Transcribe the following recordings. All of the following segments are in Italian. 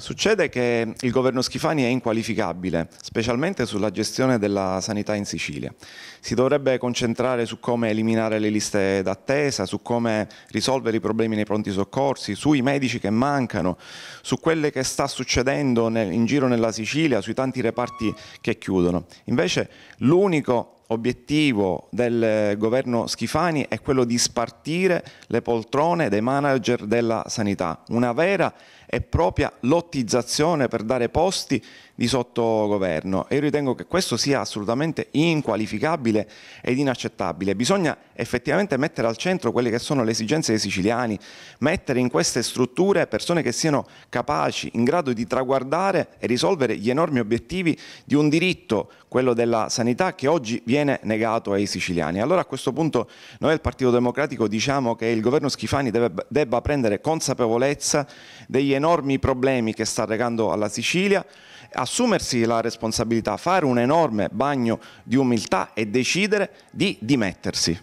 Succede che il governo Schifani è inqualificabile, specialmente sulla gestione della sanità in Sicilia. Si dovrebbe concentrare su come eliminare le liste d'attesa, su come risolvere i problemi nei pronti soccorsi, sui medici che mancano, su quelle che sta succedendo in giro nella Sicilia, sui tanti reparti che chiudono. Invece l'unico obiettivo del governo Schifani è quello di spartire le poltrone dei manager della sanità, una vera e propria lottizzazione per dare posti di sottogoverno e io ritengo che questo sia assolutamente inqualificabile ed inaccettabile. Bisogna effettivamente mettere al centro quelle che sono le esigenze dei siciliani, mettere in queste strutture persone che siano capaci, in grado di traguardare e risolvere gli enormi obiettivi di un diritto, quello della sanità, che oggi viene negato ai siciliani. Allora a questo punto noi del Partito Democratico diciamo che il governo Schifani deve, debba prendere consapevolezza degli enormi enormi problemi che sta regando alla Sicilia, assumersi la responsabilità, fare un enorme bagno di umiltà e decidere di dimettersi.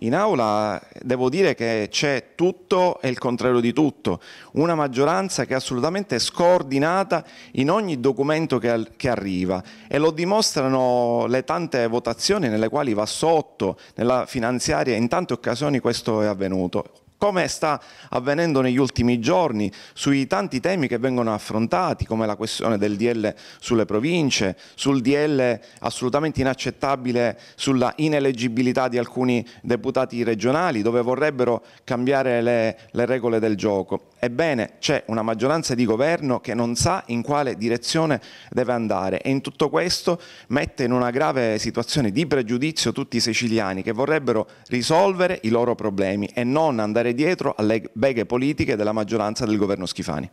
In aula devo dire che c'è tutto e il contrario di tutto, una maggioranza che è assolutamente scordinata in ogni documento che, che, arriva e lo dimostrano le tante votazioni nelle quali va sotto nella finanziaria, in tante occasioni questo è avvenuto come sta avvenendo negli ultimi giorni sui tanti temi che vengono affrontati, come la questione del DL sulle province, sul DL assolutamente inaccettabile sulla ineleggibilità di alcuni deputati regionali dove vorrebbero cambiare le, le regole del gioco. Ebbene, c'è una maggioranza di governo che non sa in quale direzione deve andare e in tutto questo mette in una grave situazione di pregiudizio tutti i siciliani che vorrebbero risolvere i loro problemi e non andare dietro alle beghe politiche della maggioranza del governo Schifani.